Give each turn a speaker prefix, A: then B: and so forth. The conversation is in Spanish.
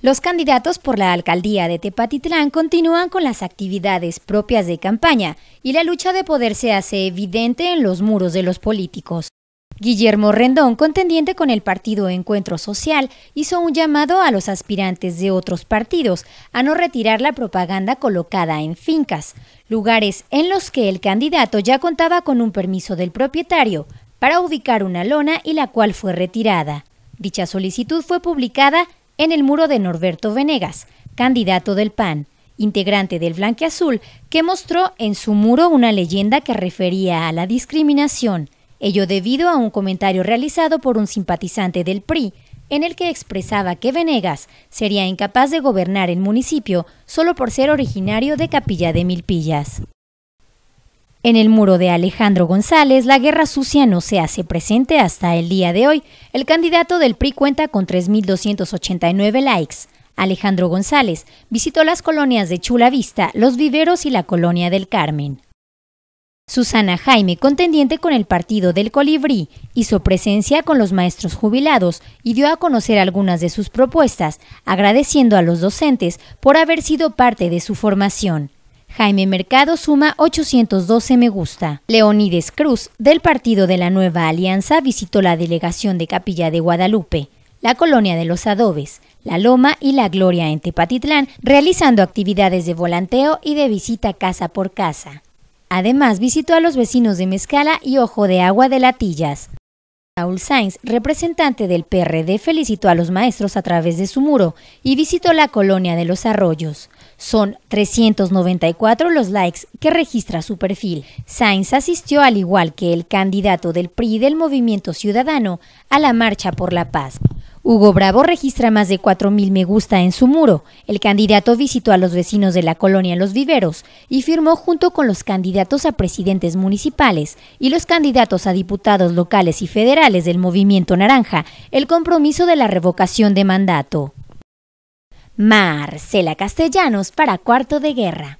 A: Los candidatos por la alcaldía de Tepatitlán continúan con las actividades propias de campaña y la lucha de poder se hace evidente en los muros de los políticos. Guillermo Rendón, contendiente con el partido Encuentro Social, hizo un llamado a los aspirantes de otros partidos a no retirar la propaganda colocada en fincas, lugares en los que el candidato ya contaba con un permiso del propietario para ubicar una lona y la cual fue retirada. Dicha solicitud fue publicada en el muro de Norberto Venegas, candidato del PAN, integrante del Azul, que mostró en su muro una leyenda que refería a la discriminación, ello debido a un comentario realizado por un simpatizante del PRI, en el que expresaba que Venegas sería incapaz de gobernar el municipio solo por ser originario de Capilla de Milpillas. En el muro de Alejandro González, la guerra sucia no se hace presente hasta el día de hoy. El candidato del PRI cuenta con 3.289 likes. Alejandro González visitó las colonias de Chula Vista, Los Viveros y la Colonia del Carmen. Susana Jaime, contendiente con el partido del Colibrí, hizo presencia con los maestros jubilados y dio a conocer algunas de sus propuestas, agradeciendo a los docentes por haber sido parte de su formación. Jaime Mercado suma 812 me gusta. Leonides Cruz, del Partido de la Nueva Alianza, visitó la delegación de Capilla de Guadalupe, la colonia de los adobes, la Loma y la Gloria en Tepatitlán, realizando actividades de volanteo y de visita casa por casa. Además, visitó a los vecinos de Mezcala y Ojo de Agua de Latillas. Saúl Sainz, representante del PRD, felicitó a los maestros a través de su muro y visitó la colonia de los arroyos. Son 394 los likes que registra su perfil. Sainz asistió, al igual que el candidato del PRI del Movimiento Ciudadano, a la Marcha por la Paz. Hugo Bravo registra más de 4.000 me gusta en su muro. El candidato visitó a los vecinos de la colonia Los Viveros y firmó junto con los candidatos a presidentes municipales y los candidatos a diputados locales y federales del Movimiento Naranja el compromiso de la revocación de mandato. Marcela Castellanos para Cuarto de Guerra.